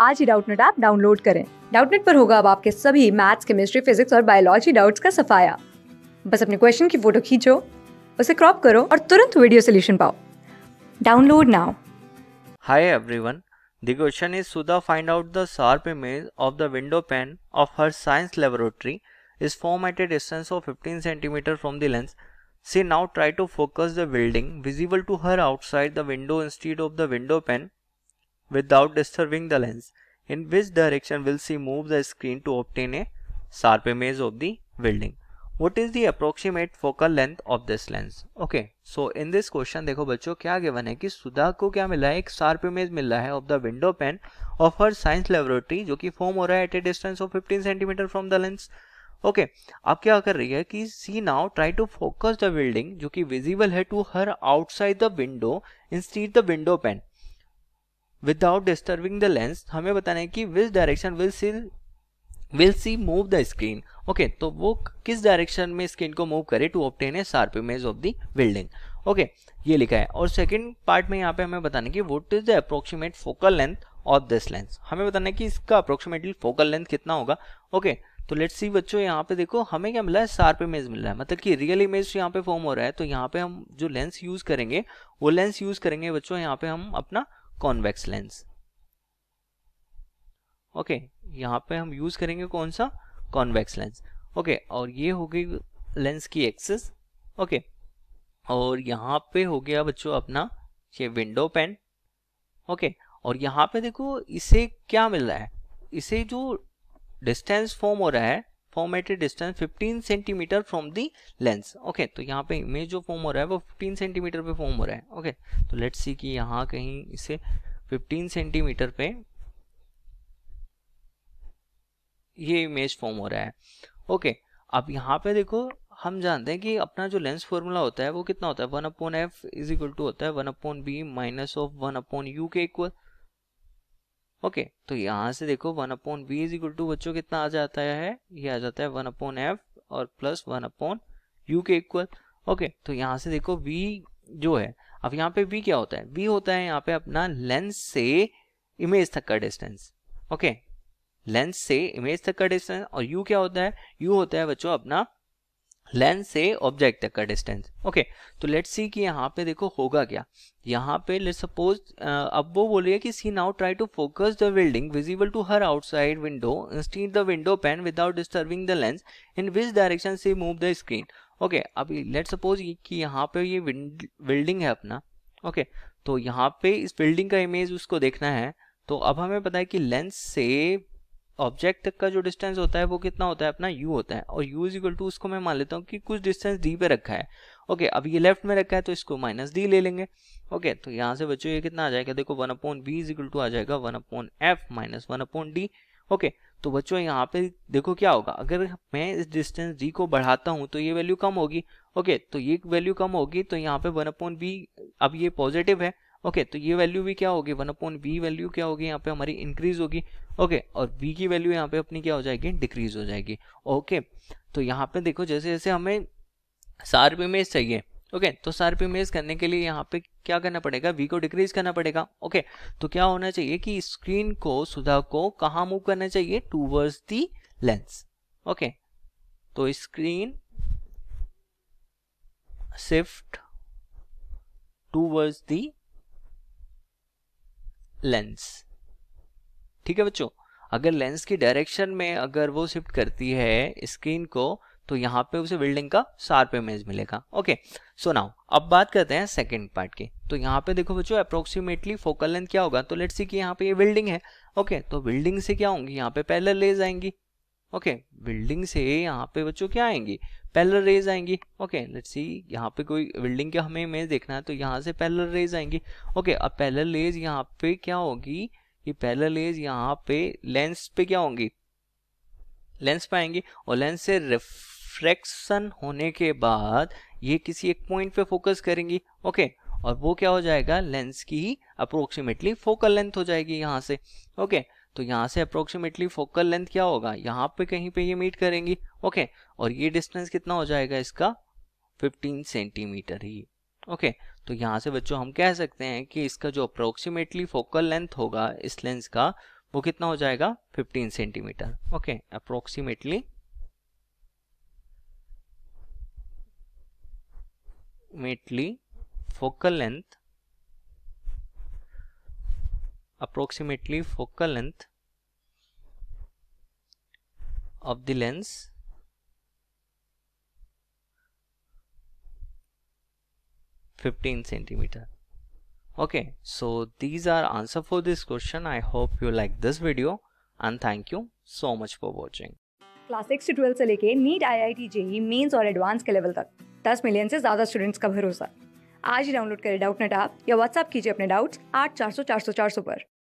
आज ही Doubtnut app download करें डाउटनेट पर होगा अब आपके सभी मैथ्स केमिस्ट्री फिजिक्स और बायोलॉजी डाउट्स का सफाया बस अपने क्वेश्चन की फोटो खींचो उसे क्रॉप करो और तुरंत वीडियो सोल्यूशन पाओ download now hi everyone The question is Sudha find out the sharp image of the window pane of her science laboratory is formed at a distance of 15 cm from the lens. She now try to focus the building visible to her outside the window instead of the window pane without disturbing the lens in which direction will she move the screen to obtain a sharp image of the building what is the approximate focal length of this lens okay so in this question dekho bachcho kya given hai ki sudha ko kya mila hai ek sharp image mila hai of the window pane of her science laboratory jo ki form ho raha hai at a distance of 15 cm from the lens okay okay, अब क्या कर रही है कि she now try to focus the building जो कि visible है to her outside the window instead the window pane without disturbing the lens हमें बताना है कि which direction will she will she move the screen okay तो वो किस डायरेक्शन में स्क्रीन को मूव करे to obtain a sharp image of the building okay ये लिखा है और सेकेंड पार्ट में यहाँ पे हमें बताना है कि what is the approximate focal length of this lens हमें बताना है कि इसका अप्रोक्सीमेटली फोकल लेंथ कितना होगा ओके okay, तो लेट्स सी बच्चों यहाँ पे देखो हमें क्या मिला है शार्प इमेज मिल रहा है मतलब कि रियल इमेज यहाँ पे फॉर्म हो रहा है तो यहाँ पे हम जो लेंस यूज करेंगे वो लेंस यूज करेंगे बच्चों यहाँ पे हम अपना कॉन्वेक्स लेंस ओके यहां पे हम यूज करेंगे कौन सा कॉन्वेक्स लेंस ओके और ये हो गई लेंस की एक्सेस ओके और यहां पे हो गया बच्चों अपना ये विंडो पेन ओके और यहां पे देखो इसे क्या मिल रहा है इसे जो डिस्टेंस फॉर्म हो रहा है formed at distance 15 centimetre from the lens okay तो यहाँ पे इमेज जो फॉर्म हो रहा है वो 15 सेंटीमीटर पे फॉर्म हो रहा है ओके okay, तो लेट सी कि यहाँ कहीं इसे 15 सेंटीमीटर पे ये इमेज फॉर्म हो रहा है ओके okay, अब यहाँ पे देखो हम जानते हैं कि अपना जो लेंस फॉर्मूला होता है वो कितना होता है one upon f is equal to होता है one upon v minus of one upon u के इक्वल ओके okay, तो यहाँ से देखो one upon v is equal to बच्चों कितना आ जाता है ये आ जाता है वन अपॉन एफ और प्लस वन अपॉन यू के इक्वल ओके तो यहाँ से देखो बी जो है अब यहाँ पे बी क्या होता है बी होता है यहाँ पे अपना लेंस से इमेज तक का डिस्टेंस ओके लेंस से इमेज तक का डिस्टेंस और यू क्या होता है यू होता है बच्चों अपना लेंस से ऑब्जेक्ट तक का डिस्टेंस ओके तो लेट्स सी कि यहाँ पे देखो होगा क्या यहाँ पे लेट सपोज अब वो बोल रही है कि she now try to focus the building visible to her outside window instead the window pane without disturbing the lens in which direction she move the screen okay अब लेट सपोज कि यहाँ पे ये बिल्डिंग है अपना okay okay, तो यहाँ पे इस बिल्डिंग का इमेज उसको देखना है तो अब हमें पता है कि लेंस से ऑब्जेक्ट तक का जो डिस्टेंस होता है वो कितना होता है अपना यू होता है और यू इज इक्वल टू उसको मैं मान लेता हूँ कि कुछ डिस्टेंस डी पे रखा है ओके अब ये लेफ्ट में रखा है तो इसको माइनस डी ले लेंगे ओके तो यहाँ से बच्चों ये कितना आ जाएगा देखो one upon v is equal to आ जाएगा one upon f minus one upon d okay तो बच्चों यहाँ पे देखो क्या होगा अगर मैं इस डिस्टेंस डी को बढ़ाता हूँ तो ये वैल्यू कम होगी ओके तो ये वैल्यू कम होगी तो यहाँ पे वन अपॉन बी अब ये पॉजिटिव है ओके okay, तो ये वैल्यू भी क्या होगी वन अपॉन बी वैल्यू क्या होगी यहाँ पे हमारी इंक्रीज होगी ओके और वी की वैल्यू यहाँ पे अपनी क्या हो जाएगी डिक्रीज हो जाएगी ओके तो यहाँ पे देखो जैसे जैसे हमें सार्प इमेज चाहिए ओके okay, तो सार्प इमेज करने के लिए यहाँ पे क्या करना पड़ेगा वी को डिक्रीज करना पड़ेगा ओके okay, तो क्या होना चाहिए कि स्क्रीन को सुधा को कहाँ मूव करना चाहिए टूवर्स दी लेंस ओके तो screen shift towards the lens ठीक है बच्चों अगर लेंस की डायरेक्शन में अगर वो शिफ्ट करती है स्क्रीन को तो यहाँ पे उसे बिल्डिंग का शार्प इमेज मिलेगा ओके सो नाउ अब बात करते हैं सेकंड पार्ट की तो यहाँ पे देखो बच्चों अप्रोक्सीमेटली फोकल लेंथ क्या होगा तो लेट्स सी कि यहाँ पे ये बिल्डिंग है ओके तो बिल्डिंग से क्या होंगी यहाँ पे पैलर लेज आएंगी ओके okay, बिल्डिंग से यहाँ पे बच्चों क्या आएंगी पैलर रेज आएंगी ओके लेट्स सी यहाँ पे कोई बिल्डिंग का हमें इमेज देखना है तो यहाँ से पैलर रेज आएंगी ओके okay, अब पैलर रेज यहाँ पे क्या होगी कि पैरेलल रेज यहाँ पे लेंस पे क्या होंगी लेंस पे आएंगी और लेंस से रिफ्रैक्शन होने के बाद ये किसी एक पॉइंट पे फोकस करेंगी ओके और वो क्या हो जाएगा लेंस की ही अप्रोक्सीमेटली फोकल लेंथ हो जाएगी यहाँ से ओके तो यहाँ से अप्रोक्सीमेटली फोकल लेंथ क्या होगा यहाँ पे कहीं पे ये मीट करेंगी ओके और ये डिस्टेंस कितना हो जाएगा इसका 15 सेंटीमीटर ही ओके तो यहाँ से बच्चों हम कह सकते हैं कि इसका जो अप्रोक्सीमेटली फोकल लेंथ होगा इस लेंस का वो कितना हो जाएगा 15 सेंटीमीटर ओके अप्रोक्सीमेटली मेटली focal length approximately focal length of the lens 15 centimeter okay so these are answer for this question i hope you like this video and thank you so much for watching class six से twelfth से लेके NEET I I T JEE mains और advance के level तक 10 million से ज़्यादा students का भरोसा आज ही डाउनलोड करें डाउट नेट आप या व्हाट्सअप कीजिए अपने डाउट्स आठ चार सौ चार सौ चार सौ पर